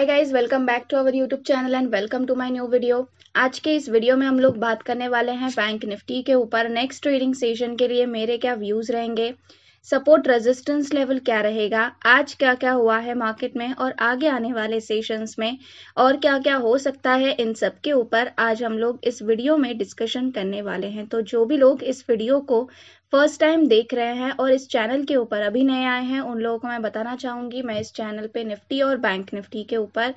hi guys welcome back to our YouTube channel and welcome to my new video आज के इस video में हम लोग बात करने वाले हैं बैंक निफ्टी के ऊपर नेक्स्ट ट्रेडिंग सेशन के लिए मेरे क्या व्यूज रहेंगे सपोर्ट रेजिस्टेंस लेवल क्या रहेगा आज क्या क्या हुआ है मार्केट में और आगे आने वाले सेशंस में और क्या क्या हो सकता है इन सब के ऊपर आज हम लोग इस वीडियो में डिस्कशन करने वाले हैं तो जो भी लोग इस वीडियो को फर्स्ट टाइम देख रहे हैं और इस चैनल के ऊपर अभी नए आए हैं उन लोगों को मैं बताना चाहूंगी मैं इस चैनल पे निफ्टी और बैंक निफ्टी के ऊपर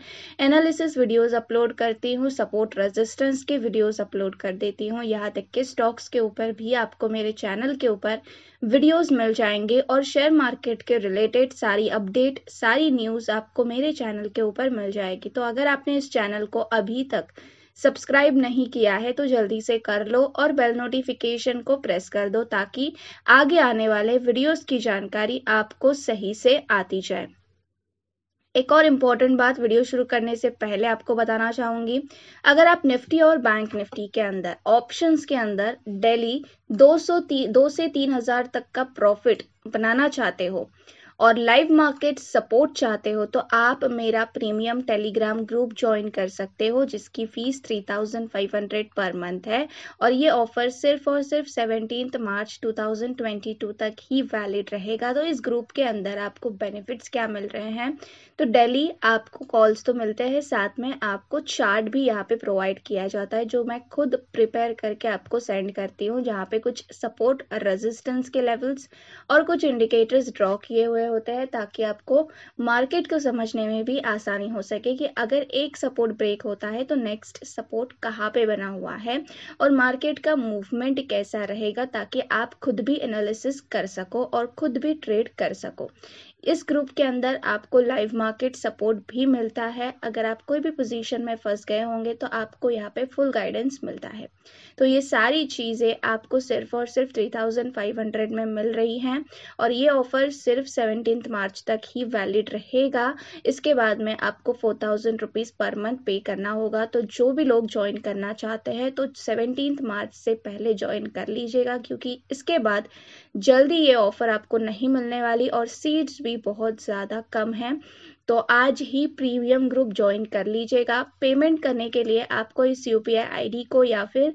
एनालिसिस वीडियोस अपलोड करती हूँ सपोर्ट रेजिस्टेंस के वीडियोस अपलोड कर देती हूँ यहाँ तक के स्टॉक्स के ऊपर भी आपको मेरे चैनल के ऊपर वीडियोस मिल जाएंगे और शेयर मार्केट के रिलेटेड सारी अपडेट सारी न्यूज़ आपको मेरे चैनल के ऊपर मिल जाएगी तो अगर आपने इस चैनल को अभी तक सब्सक्राइब नहीं किया है तो जल्दी से कर लो और बेल नोटिफिकेशन को प्रेस कर दो ताकि आगे आने वाले वीडियोस की जानकारी आपको सही से आती जाए एक और इम्पॉर्टेंट बात वीडियो शुरू करने से पहले आपको बताना चाहूंगी अगर आप निफ्टी और बैंक निफ्टी के अंदर ऑप्शंस के अंदर डेली सौ दो से तीन हजार तक का प्रॉफिट बनाना चाहते हो और लाइव मार्केट सपोर्ट चाहते हो तो आप मेरा प्रीमियम टेलीग्राम ग्रुप ज्वाइन कर सकते हो जिसकी fees three thousand five hundred per month है और ये ऑफ़र सिर्फ और सिर्फ 17 March two thousand twenty two तक ही वैलिड रहेगा तो इस ग्रुप के अंदर आपको बेनिफिट्स क्या मिल रहे हैं तो डेली आपको कॉल्स तो मिलते हैं साथ में आपको चार्ट भी यहाँ पे प्रोवाइड किया जाता है जो मैं खुद प्रिपेयर करके आपको सेंड करती हूँ जहाँ पे कुछ सपोर्ट रेजिस्टेंस के लेवल्स और कुछ इंडिकेटर्स ड्रॉ किए हुए होता है ताकि आपको मार्केट को समझने में भी आसानी हो सके कि अगर एक सपोर्ट ब्रेक होता है तो नेक्स्ट सपोर्ट कहाँ पे बना हुआ है और मार्केट का मूवमेंट कैसा रहेगा ताकि आप खुद भी एनालिसिस कर सको और खुद भी ट्रेड कर सको इस ग्रुप के अंदर आपको लाइव मार्केट सपोर्ट भी मिलता है अगर आप कोई भी पोजीशन में फंस गए होंगे तो आपको यहाँ पे फुल गाइडेंस मिलता है तो ये सारी चीज़ें आपको सिर्फ और सिर्फ 3500 में मिल रही हैं और ये ऑफ़र सिर्फ सेवनटीन मार्च तक ही वैलिड रहेगा इसके बाद में आपको four thousand rupees per month pay करना होगा तो जो भी लोग ज्वाइन करना चाहते हैं तो सेवनटीन मार्च से पहले ज्वाइन कर लीजिएगा क्योंकि इसके बाद जल्दी ये ऑफ़र आपको नहीं मिलने वाली और सीट्स भी भी बहुत ज़्यादा कम है तो आज ही प्रीमियम ग्रुप ज्वाइन कर लीजिएगा पेमेंट करने के लिए आपको इस यू पी को या फिर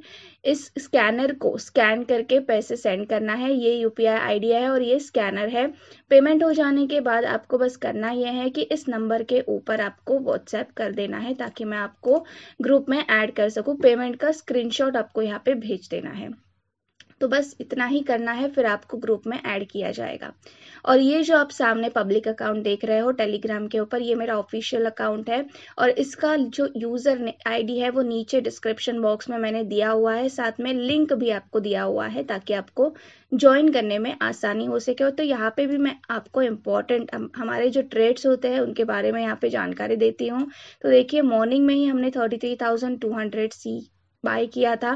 इस स्कैनर को स्कैन करके पैसे सेंड करना है ये यू पी है और ये स्कैनर है पेमेंट हो जाने के बाद आपको बस करना यह है कि इस नंबर के ऊपर आपको व्हाट्सएप कर देना है ताकि मैं आपको ग्रुप में ऐड कर सकूँ पेमेंट का स्क्रीनशॉट आपको यहाँ पे भेज देना है तो बस इतना ही करना है फिर आपको ग्रुप में ऐड किया जाएगा और ये जो आप सामने पब्लिक अकाउंट देख रहे हो टेलीग्राम के ऊपर ये मेरा ऑफिशियल अकाउंट है और इसका जो यूज़र आईडी है वो नीचे डिस्क्रिप्शन बॉक्स में मैंने दिया हुआ है साथ में लिंक भी आपको दिया हुआ है ताकि आपको ज्वाइन करने में आसानी हो सके और तो यहाँ पे भी मैं आपको इम्पोर्टेंट हमारे जो ट्रेड्स होते हैं उनके बारे में यहाँ पे जानकारी देती हूँ तो देखिए मॉर्निंग में ही हमने thirty three thousand two hundred C buy किया था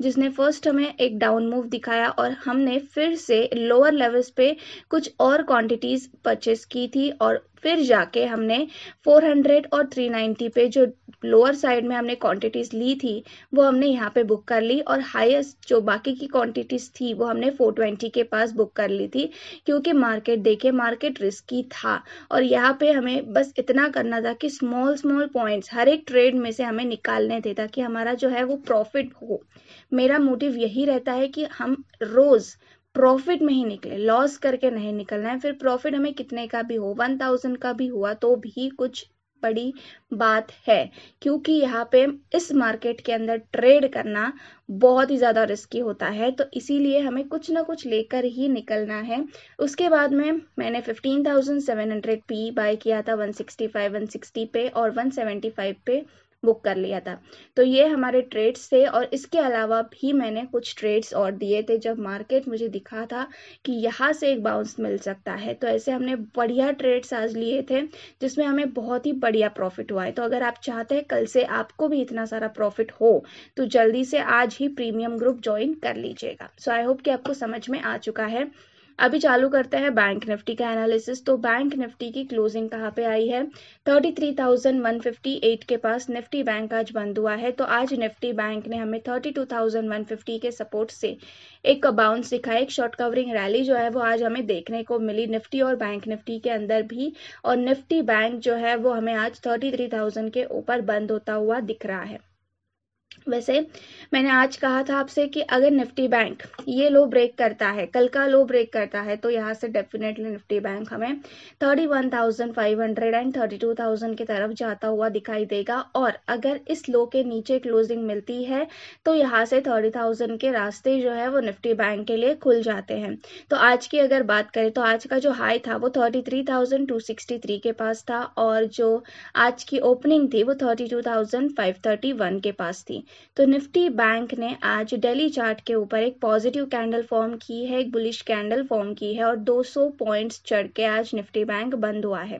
जिसने फर्स्ट हमें एक डाउन मूव दिखाया और हमने फिर से लोअर लेवल्स पे कुछ और क्वांटिटीज़ परचेस की थी और फिर जाके हमने 400 और 390 पे जो लोअर साइड में हमने क्वांटिटीज़ ली थी वो हमने यहाँ पे बुक कर ली और हाईएस्ट जो बाकी की क्वांटिटीज़ थी वो हमने 420 के पास बुक कर ली थी क्योंकि मार्केट देखे मार्केट रिस्की था और यहाँ पे हमें बस इतना करना था कि स्मॉल स्मॉल पॉइंट्स हर एक ट्रेड में से हमें निकालने थे ताकि हमारा जो है वो प्रॉफिट हो मेरा मोटिव यही रहता है कि हम रोज़ प्रॉफिट में ही निकले लॉस करके नहीं निकलना है फिर प्रॉफिट हमें कितने का भी हो वन थाउजेंड का भी हुआ तो भी कुछ बड़ी बात है क्योंकि यहाँ पे इस मार्केट के अंदर ट्रेड करना बहुत ही ज़्यादा रिस्की होता है तो इसीलिए हमें कुछ ना कुछ लेकर ही निकलना है उसके बाद में मैंने 15,700 पी बाय किया था 165, 160 पे और 175 पे बुक कर लिया था तो ये हमारे ट्रेड्स थे और इसके अलावा भी मैंने कुछ ट्रेड्स और दिए थे जब मार्केट मुझे दिखा था कि यहाँ से एक बाउंस मिल सकता है तो ऐसे हमने बढ़िया ट्रेड्स आज लिए थे जिसमें हमें बहुत ही बढ़िया प्रॉफिट हुआ है तो अगर आप चाहते हैं कल से आपको भी इतना सारा प्रॉफिट हो तो जल्दी से आज ही प्रीमियम ग्रुप ज्वाइन कर लीजिएगा सो आई होप कि आपको समझ में आ चुका है अभी चालू करते हैं बैंक निफ्टी का एनालिसिस तो बैंक निफ्टी की क्लोजिंग कहाँ पे आई है 33,158 के पास निफ्टी बैंक आज बंद हुआ है तो आज निफ्टी बैंक ने हमें 32,150 के सपोर्ट से एक बाउंस दिखा एक शॉर्ट कवरिंग रैली जो है वो आज हमें देखने को मिली निफ्टी और बैंक निफ्टी के अंदर भी और निफ्टी बैंक जो है वो हमें आज थर्टी के ऊपर बंद होता हुआ दिख रहा है वैसे मैंने आज कहा था आपसे कि अगर निफ्टी बैंक ये लो ब्रेक करता है कल का लो ब्रेक करता है तो यहाँ से डेफिनेटली निफ्टी बैंक हमें thirty one thousand five hundred and thirty two thousand की तरफ जाता हुआ दिखाई देगा और अगर इस लो के नीचे क्लोजिंग मिलती है तो यहाँ से थर्टी थाउजेंड के रास्ते जो है वो निफ्टी बैंक के लिए खुल जाते हैं तो आज की अगर बात करें तो आज का जो हाई था वो thirty three thousand two sixty three के पास था और जो आज की ओपनिंग थी वो thirty two thousand five thirty one के पास थी तो निफ्टी बैंक ने आज डेली चार्ट के ऊपर एक पॉजिटिव कैंडल फॉर्म की है एक बुलिश कैंडल फॉर्म की है और 200 पॉइंट्स चढ़ के आज निफ्टी बैंक बंद हुआ है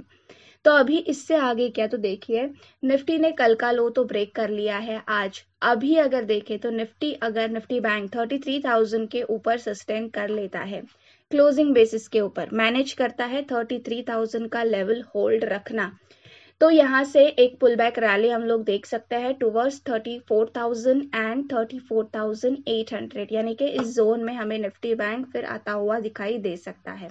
तो अभी इससे आगे क्या तो देखिए निफ्टी ने कल का लो तो ब्रेक कर लिया है आज अभी अगर देखें तो निफ्टी अगर निफ्टी बैंक 33,000 के ऊपर सस्टेन कर लेता है क्लोजिंग बेसिस के ऊपर मैनेज करता है 33,000 का लेवल होल्ड रखना तो यहाँ से एक पुल बैक रैली हम लोग देख सकते हैं towards thirty four thousand and thirty four thousand eight hundred यानी कि इस जोन में हमें निफ्टी बैंक फिर आता हुआ दिखाई दे सकता है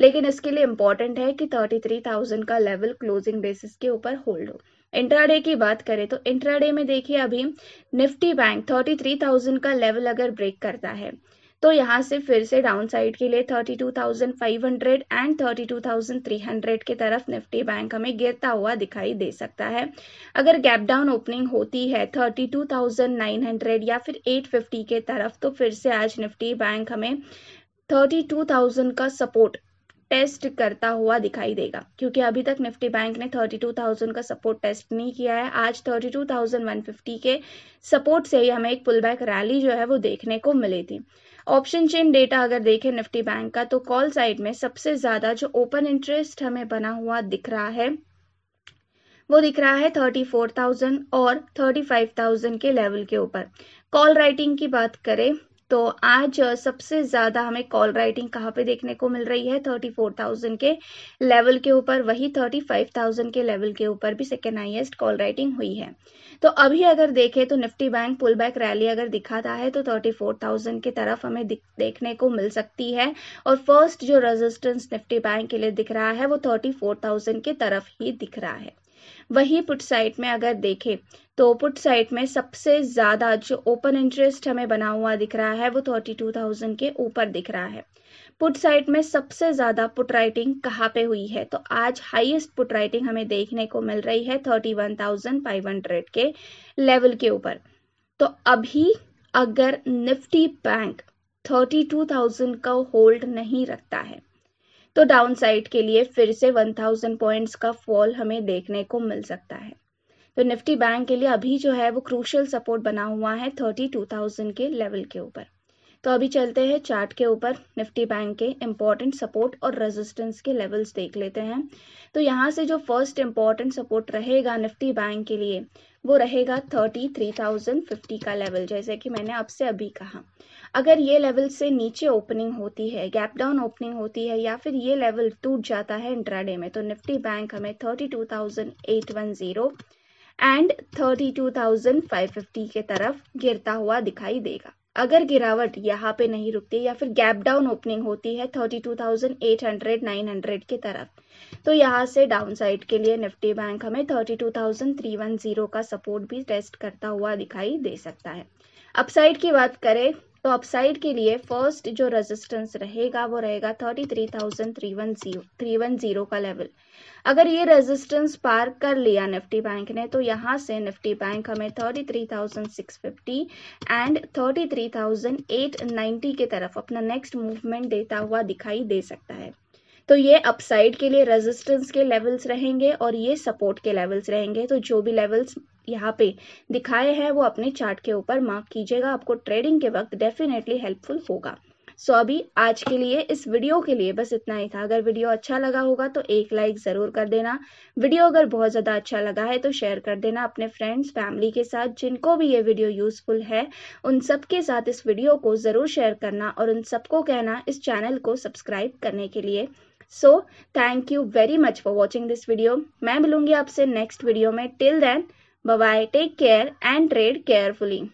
लेकिन इसके लिए इम्पोर्टेंट है कि थर्टी थ्री थाउजेंड का लेवल क्लोजिंग बेसिस के ऊपर होल्ड हो इंट्राडे की बात करें तो इंट्राडे में देखिए अभी Nifty bank thirty three thousand का लेवल अगर ब्रेक करता है तो यहाँ से फिर से डाउन साइड के लिए 32,500 एंड 32,300 के तरफ निफ्टी बैंक हमें गिरता हुआ दिखाई दे सकता है अगर गैप डाउन ओपनिंग होती है 32,900 या फिर 850 के तरफ तो फिर से आज निफ्टी बैंक हमें 32,000 का सपोर्ट टेस्ट करता हुआ दिखाई देगा क्योंकि अभी तक निफ्टी बैंक ने 32,000 का सपोर्ट टेस्ट नहीं किया है आज 32,150 के सपोर्ट से ही हमें एक पुल बैक रैली जो है वो देखने को मिली थी ऑप्शन चेन डेटा अगर देखें निफ्टी बैंक का तो कॉल साइड में सबसे ज़्यादा जो ओपन इंटरेस्ट हमें बना हुआ दिख रहा है वो दिख रहा है थर्टी फोर थाउजेंड और थर्टी फाइव थाउजेंड के लेवल के ऊपर कॉल राइटिंग की बात करें तो आज सबसे ज़्यादा हमें कॉल राइटिंग कहाँ पे देखने को मिल रही है थर्टी फोर थाउजेंड के लेवल के ऊपर वही थर्टी फाइव थाउजेंड के लेवल के ऊपर भी सेकेंड हाइएस्ट कॉल राइटिंग हुई है तो अभी अगर देखें तो Nifty bank pull back rally अगर दिखाता है तो थर्टी फोर थाउजेंड की तरफ हमें देखने को मिल सकती है और फर्स्ट जो रेजिस्टेंस निफ्टी बैंक के लिए दिख रहा है वो थर्टी फोर थाउजेंड की तरफ ही दिख रहा है वहीं पुट साइट में अगर देखें तो पुट साइट में सबसे ज़्यादा जो ओपन इंटरेस्ट हमें बना हुआ दिख रहा है वो थर्टी टू थाउजेंड के ऊपर दिख रहा है पुट साइट में सबसे ज़्यादा पुट राइटिंग कहाँ पे हुई है तो आज हाईएस्ट पुट राइटिंग हमें देखने को मिल रही है thirty one thousand five hundred के लेवल के ऊपर तो अभी अगर Nifty bank thirty two thousand का होल्ड नहीं रखता है तो डाउनसाइड के लिए फिर से 1000 पॉइंट्स का फॉल हमें देखने को मिल सकता है तो निफ्टी बैंक के लिए अभी जो है वो क्रूशल सपोर्ट बना हुआ है 32,000 के लेवल के ऊपर तो अभी चलते हैं चार्ट के ऊपर निफ्टी बैंक के इम्पोर्टेंट सपोर्ट और रेजिस्टेंस के लेवल्स देख लेते हैं तो यहाँ से जो फर्स्ट इम्पोर्टेंट सपोर्ट रहेगा निफ्टी बैंक के लिए वो रहेगा थर्टी थ्री थाउजेंड फिफ्टी का लेवल जैसे कि मैंने आपसे अभी कहा अगर ये लेवल से नीचे ओपनिंग होती है गैप डाउन ओपनिंग होती है या फिर ये लेवल टूट जाता है इंट्राडे में तो निफ्टी बैंक हमें thirty two thousand eight one zero and thirty two thousand five fifty के तरफ गिरता हुआ दिखाई देगा अगर गिरावट यहाँ पे नहीं रुकती या फिर गैप डाउन ओपनिंग होती है 32,800 900 की तरफ तो यहाँ से डाउन साइड के लिए निफ्टी बैंक हमें 32,310 का सपोर्ट भी टेस्ट करता हुआ दिखाई दे सकता है अपसाइड की बात करें तो अपसाइड के लिए फर्स्ट जो रेजिस्टेंस रहेगा वो रहेगा thirty three thousand three one zero three one zero का लेवल अगर ये रेजिस्टेंस पार कर लिया निफ्टी बैंक ने तो यहाँ से निफ्टी बैंक हमें thirty three thousand six fifty and thirty three thousand eight ninety की तरफ अपना नेक्स्ट मूवमेंट देता हुआ दिखाई दे सकता है तो ये अपसाइड के लिए रेजिस्टेंस के लेवल्स रहेंगे और ये सपोर्ट के लेवल्स रहेंगे तो जो भी लेवल्स यहाँ पे दिखाए हैं वो अपने चार्ट के ऊपर मार्क कीजिएगा आपको ट्रेडिंग के वक्त डेफिनेटली हेल्पफुल होगा सो so, अभी आज के लिए इस वीडियो के लिए बस इतना ही था अगर वीडियो अच्छा लगा होगा तो एक लाइक ज़रूर कर देना वीडियो अगर बहुत ज़्यादा अच्छा लगा है तो शेयर कर देना अपने फ्रेंड्स फैमिली के साथ जिनको भी ये वीडियो यूज़फुल है उन सबके साथ इस वीडियो को ज़रूर शेयर करना और उन सबको कहना इस चैनल को सब्सक्राइब करने के लिए so thank you very much for watching this video मैं मिलूंगी आपसे नेक्स्ट वीडियो में till then bye take care and trade carefully